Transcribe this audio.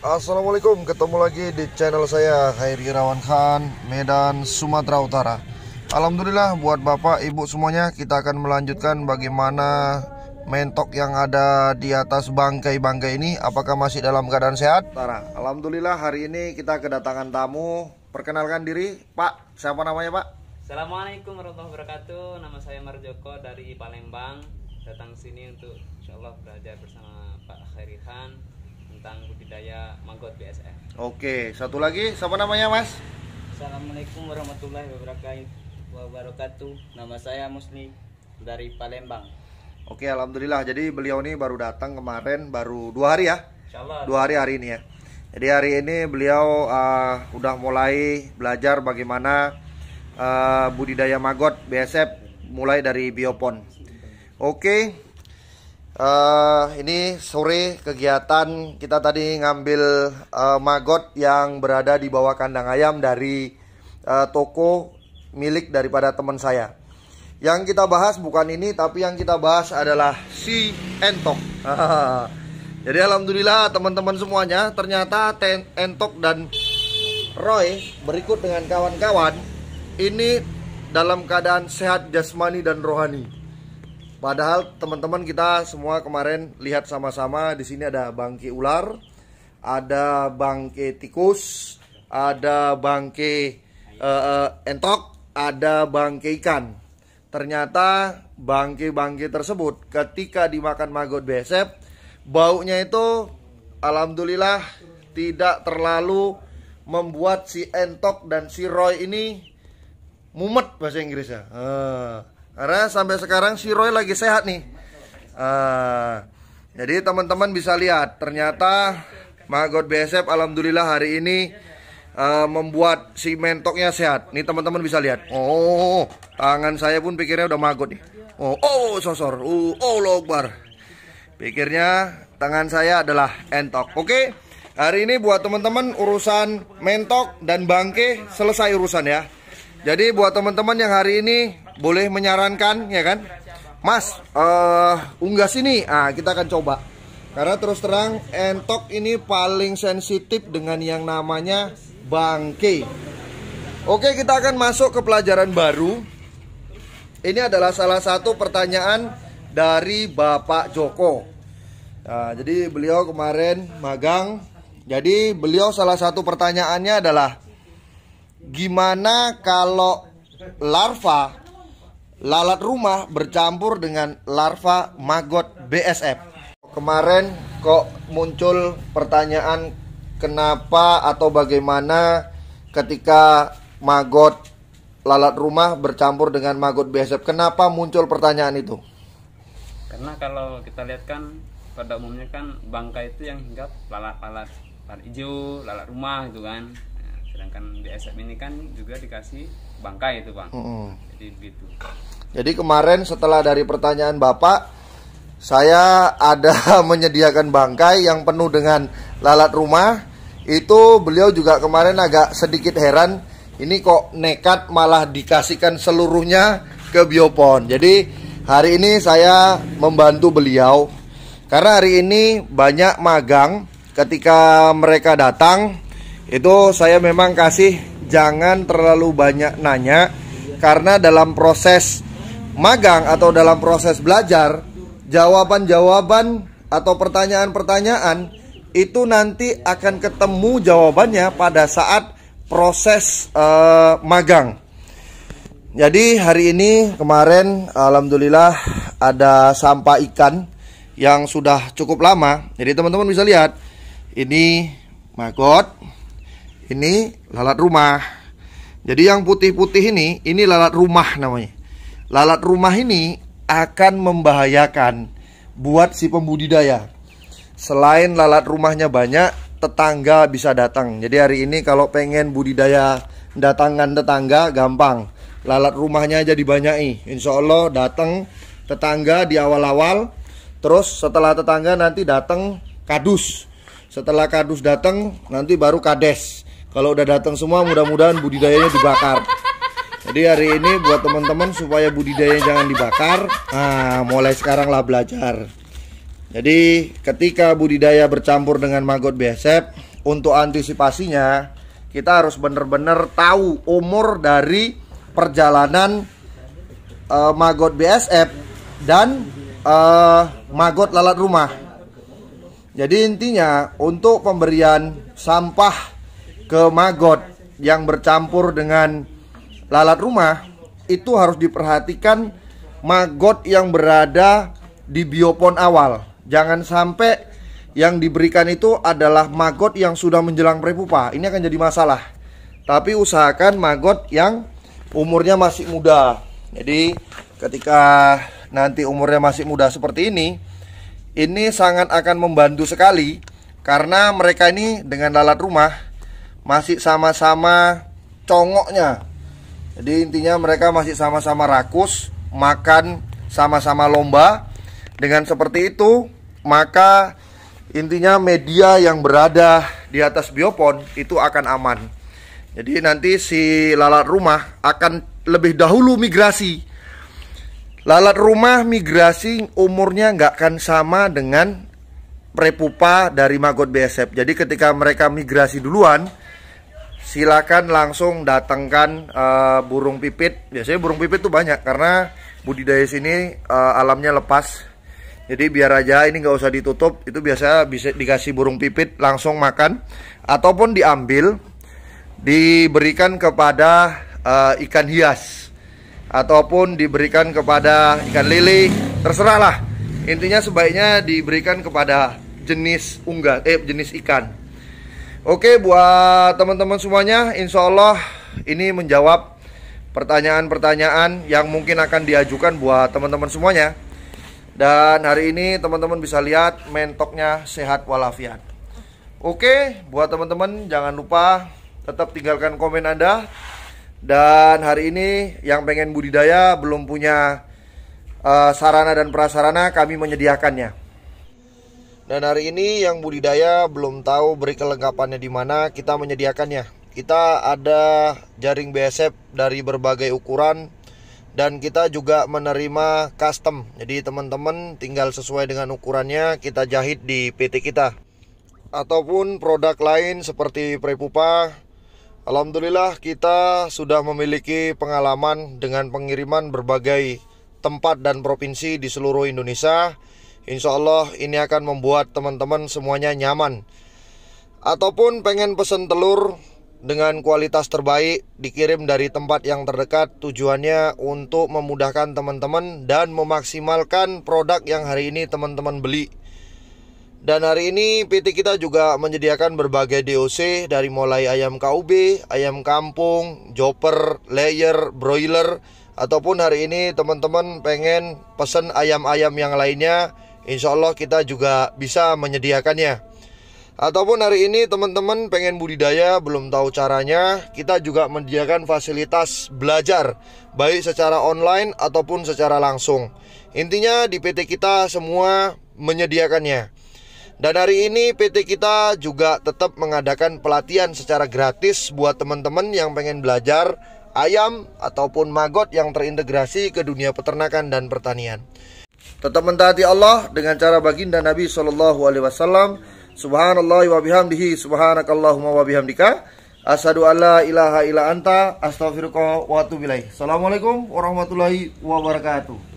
Assalamualaikum, ketemu lagi di channel saya Khairi Rawan Khan, Medan, Sumatera Utara Alhamdulillah buat bapak, ibu semuanya kita akan melanjutkan bagaimana mentok yang ada di atas bangkai-bangkai ini Apakah masih dalam keadaan sehat? Tara, Alhamdulillah hari ini kita kedatangan tamu Perkenalkan diri, Pak, siapa namanya Pak? Assalamualaikum warahmatullahi wabarakatuh Nama saya Marjoko dari Palembang Datang sini untuk insya Allah belajar bersama Pak Khairi Khan tentang budidaya maggot BSF. Oke, satu lagi siapa namanya Mas? Assalamualaikum warahmatullahi wabarakatuh. Nama saya Musni dari Palembang. Oke, alhamdulillah. Jadi beliau ini baru datang kemarin, baru dua hari ya? Insyaallah. Dua hari hari ini ya. Jadi hari ini beliau uh, udah mulai belajar bagaimana uh, budidaya maggot BSF mulai dari biopon. Oke. Okay. Uh, ini sore kegiatan kita tadi ngambil uh, magot yang berada di bawah kandang ayam dari uh, toko milik daripada teman saya. Yang kita bahas bukan ini, tapi yang kita bahas adalah si entok. Jadi alhamdulillah teman-teman semuanya, ternyata ten entok dan Roy berikut dengan kawan-kawan ini dalam keadaan sehat jasmani dan rohani. Padahal teman-teman kita semua kemarin lihat sama-sama di sini ada bangke ular, ada bangke tikus, ada bangke uh, entok, ada bangke ikan. Ternyata bangke-bangke tersebut ketika dimakan maggot besep, baunya itu alhamdulillah tidak terlalu membuat si entok dan si roy ini mumet bahasa Inggrisnya. Uh karena sampai sekarang si Roy lagi sehat nih. Uh, jadi teman-teman bisa lihat, ternyata Magot BSF alhamdulillah hari ini uh, membuat si mentoknya sehat. Nih teman-teman bisa lihat. Oh, tangan saya pun pikirnya udah Magot nih. Oh, oh sosor. Uh, oh logbar. Pikirnya tangan saya adalah entok. Oke. Okay? Hari ini buat teman-teman urusan mentok dan bangke selesai urusan ya. Jadi buat teman-teman yang hari ini boleh menyarankan ya kan Mas uh, eh, unggah sini ah kita akan coba karena terus terang entok ini paling sensitif dengan yang namanya bangke Oke kita akan masuk ke pelajaran baru Ini adalah salah satu pertanyaan dari Bapak Joko nah, Jadi beliau kemarin magang Jadi beliau salah satu pertanyaannya adalah Gimana kalau larva lalat rumah bercampur dengan larva maggot BSF. Kemarin kok muncul pertanyaan kenapa atau bagaimana ketika maggot lalat rumah bercampur dengan maggot BSF? Kenapa muncul pertanyaan itu? Karena kalau kita lihat kan pada umumnya kan bangka itu yang hinggap lalat-lalat lalat hijau, lalat rumah gitu kan. Nah, sedangkan BSF ini kan juga dikasih bangkai itu bang. Mm -hmm. Jadi begitu. Jadi kemarin setelah dari pertanyaan bapak, saya ada menyediakan bangkai yang penuh dengan lalat rumah. Itu beliau juga kemarin agak sedikit heran. Ini kok nekat malah dikasihkan seluruhnya ke biopon. Jadi hari ini saya membantu beliau karena hari ini banyak magang ketika mereka datang itu saya memang kasih jangan terlalu banyak nanya karena dalam proses magang atau dalam proses belajar jawaban-jawaban atau pertanyaan-pertanyaan itu nanti akan ketemu jawabannya pada saat proses uh, magang. Jadi hari ini kemarin alhamdulillah ada sampah ikan yang sudah cukup lama. Jadi teman-teman bisa lihat ini magot ini lalat rumah. Jadi yang putih-putih ini, ini lalat rumah namanya. Lalat rumah ini akan membahayakan buat si pembudidaya. Selain lalat rumahnya banyak, tetangga bisa datang. Jadi hari ini kalau pengen budidaya datangan tetangga gampang. Lalat rumahnya aja dibanyai. Insya Allah datang tetangga di awal-awal. Terus setelah tetangga nanti datang kadus. Setelah kadus datang nanti baru kades. Kalau udah datang semua mudah-mudahan budidayanya dibakar. Jadi hari ini buat teman-teman supaya budidayanya jangan dibakar, nah, mulai sekarang lah belajar. Jadi ketika budidaya bercampur dengan maggot besep, untuk antisipasinya kita harus benar-benar tahu umur dari perjalanan uh, maggot BSF dan uh, maggot lalat rumah. Jadi intinya untuk pemberian sampah ke maggot yang bercampur dengan lalat rumah itu harus diperhatikan maggot yang berada di biopon awal. Jangan sampai yang diberikan itu adalah maggot yang sudah menjelang prepupa. Ini akan jadi masalah. Tapi usahakan maggot yang umurnya masih muda. Jadi ketika nanti umurnya masih muda seperti ini, ini sangat akan membantu sekali karena mereka ini dengan lalat rumah masih sama-sama congoknya. Jadi intinya mereka masih sama-sama rakus, makan sama-sama lomba. Dengan seperti itu, maka intinya media yang berada di atas biopon itu akan aman. Jadi nanti si lalat rumah akan lebih dahulu migrasi. Lalat rumah migrasi umurnya nggak akan sama dengan prepupa dari maggot BSF. Jadi ketika mereka migrasi duluan, silakan langsung datangkan uh, burung pipit. Biasanya burung pipit tuh banyak karena budidaya sini uh, alamnya lepas. Jadi biar aja ini nggak usah ditutup. Itu biasa bisa dikasih burung pipit langsung makan ataupun diambil diberikan kepada uh, ikan hias ataupun diberikan kepada ikan lili Terserahlah. Intinya sebaiknya diberikan kepada jenis unggas eh jenis ikan. Oke buat teman-teman semuanya, insya Allah ini menjawab pertanyaan-pertanyaan yang mungkin akan diajukan buat teman-teman semuanya. Dan hari ini teman-teman bisa lihat mentoknya sehat walafiat. Oke, buat teman-teman jangan lupa tetap tinggalkan komen Anda. Dan hari ini yang pengen budidaya belum punya uh, sarana dan prasarana kami menyediakannya. Dan hari ini yang budidaya belum tahu beri kelengkapannya di mana, kita menyediakannya. Kita ada jaring BSF dari berbagai ukuran dan kita juga menerima custom. Jadi teman-teman tinggal sesuai dengan ukurannya kita jahit di PT kita. Ataupun produk lain seperti prepupa. Alhamdulillah kita sudah memiliki pengalaman dengan pengiriman berbagai tempat dan provinsi di seluruh Indonesia Insya Allah ini akan membuat teman-teman semuanya nyaman Ataupun pengen pesen telur dengan kualitas terbaik dikirim dari tempat yang terdekat tujuannya untuk memudahkan teman-teman dan memaksimalkan produk yang hari ini teman-teman beli dan hari ini PT kita juga menyediakan berbagai DOC dari mulai ayam KUB, ayam kampung, joper, layer, broiler ataupun hari ini teman-teman pengen pesen ayam-ayam yang lainnya Insya Allah kita juga bisa menyediakannya Ataupun hari ini teman-teman pengen budidaya belum tahu caranya Kita juga menyediakan fasilitas belajar Baik secara online ataupun secara langsung Intinya di PT kita semua menyediakannya dan hari ini PT kita juga tetap mengadakan pelatihan secara gratis buat teman-teman yang pengen belajar ayam ataupun magot yang terintegrasi ke dunia peternakan dan pertanian. Tetap mentaati Allah dengan cara baginda Nabi Shallallahu Alaihi Wasallam. Subhanallah wa bihamdihi subhanakallahumma wa bihamdika asyhadu alla ilaha illa anta astaghfiruka wa atubu ilaik. Assalamualaikum warahmatullahi wabarakatuh.